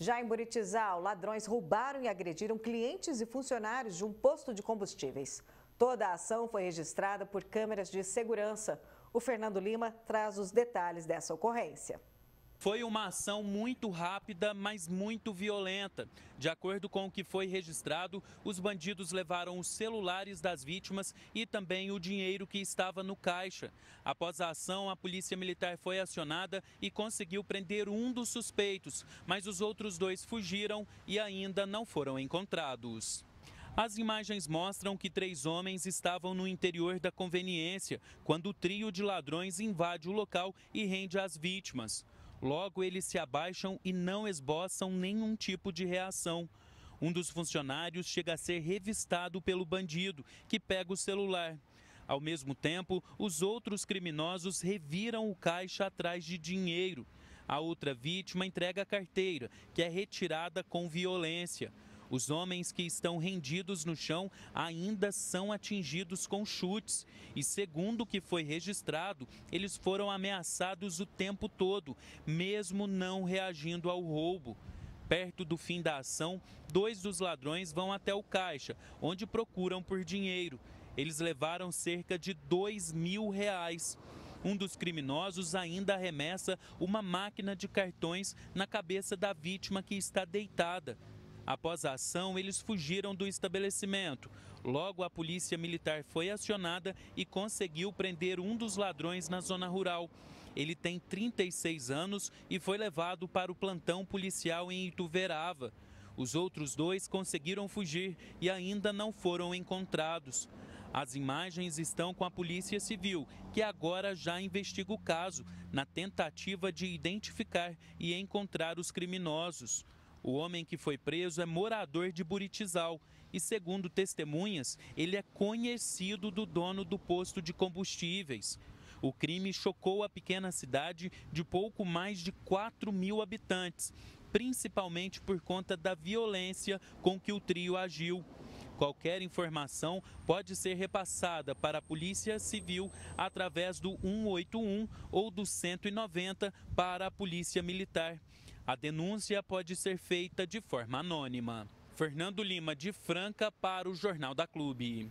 Já em Buritizal, ladrões roubaram e agrediram clientes e funcionários de um posto de combustíveis. Toda a ação foi registrada por câmeras de segurança. O Fernando Lima traz os detalhes dessa ocorrência. Foi uma ação muito rápida, mas muito violenta. De acordo com o que foi registrado, os bandidos levaram os celulares das vítimas e também o dinheiro que estava no caixa. Após a ação, a polícia militar foi acionada e conseguiu prender um dos suspeitos, mas os outros dois fugiram e ainda não foram encontrados. As imagens mostram que três homens estavam no interior da conveniência quando o trio de ladrões invade o local e rende as vítimas. Logo, eles se abaixam e não esboçam nenhum tipo de reação. Um dos funcionários chega a ser revistado pelo bandido, que pega o celular. Ao mesmo tempo, os outros criminosos reviram o caixa atrás de dinheiro. A outra vítima entrega a carteira, que é retirada com violência. Os homens que estão rendidos no chão ainda são atingidos com chutes e, segundo o que foi registrado, eles foram ameaçados o tempo todo, mesmo não reagindo ao roubo. Perto do fim da ação, dois dos ladrões vão até o caixa, onde procuram por dinheiro. Eles levaram cerca de dois mil reais. Um dos criminosos ainda arremessa uma máquina de cartões na cabeça da vítima que está deitada. Após a ação, eles fugiram do estabelecimento. Logo, a polícia militar foi acionada e conseguiu prender um dos ladrões na zona rural. Ele tem 36 anos e foi levado para o plantão policial em Ituverava. Os outros dois conseguiram fugir e ainda não foram encontrados. As imagens estão com a Polícia Civil, que agora já investiga o caso, na tentativa de identificar e encontrar os criminosos. O homem que foi preso é morador de Buritizal e, segundo testemunhas, ele é conhecido do dono do posto de combustíveis. O crime chocou a pequena cidade de pouco mais de 4 mil habitantes, principalmente por conta da violência com que o trio agiu. Qualquer informação pode ser repassada para a Polícia Civil através do 181 ou do 190 para a Polícia Militar. A denúncia pode ser feita de forma anônima. Fernando Lima de Franca para o Jornal da Clube.